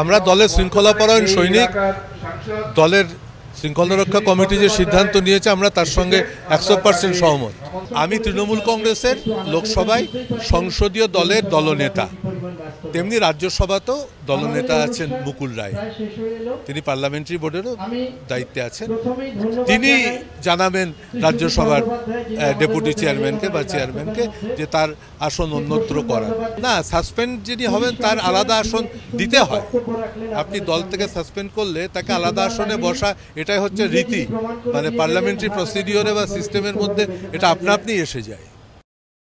আমরা দলের শৃঙ্খলাপরায়ণ সৈনিক দলের শৃঙ্খলা রক্ষা কমিটি যে সিদ্ধান্ত নিয়েছে আমরা তার সঙ্গে একশো পার্সেন্ট সহমত আমি তৃণমূল কংগ্রেসের লোকসভায় সংসদীয় দলের দলনেতা তেমনি রাজ্যসভাতেও দলনেতা আছেন মুকুল রায় তিনি পার্লামেন্টারি বোর্ডেরও দায়িত্বে আছেন তিনি জানাবেন রাজ্যসভার ডেপুটি চেয়ারম্যানকে বা চেয়ারম্যানকে যে তার আসন অন্যত্র করা না সাসপেন্ড যিনি হবেন তার আলাদা আসন দিতে হয় আপনি দল থেকে সাসপেন্ড করলে তাকে আলাদা আসনে বসা এটাই হচ্ছে রীতি মানে পার্লামেন্টারি প্রসিডিওরে বা সিস্টেমের মধ্যে এটা আপনা আপনি এসে যায়